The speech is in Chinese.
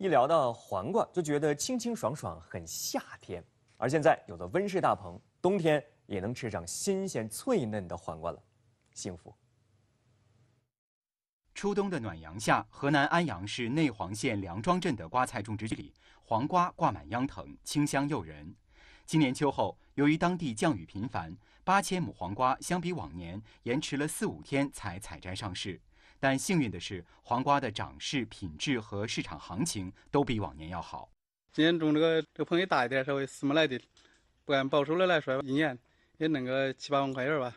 一聊到黄瓜，就觉得清清爽爽，很夏天。而现在有了温室大棚，冬天也能吃上新鲜脆嫩的黄瓜了，幸福。初冬的暖阳下，河南安阳市内黄县梁庄镇的瓜菜种植基地，黄瓜挂满秧藤，清香诱人。今年秋后，由于当地降雨频繁，八千亩黄瓜相比往年延迟了四五天才采摘上市。但幸运的是，黄瓜的长势、品质和市场行情都比往年要好。今年种这个，这个棚也大一点，稍微四亩来的，不按保守的来说，一年也弄个七八万块钱吧。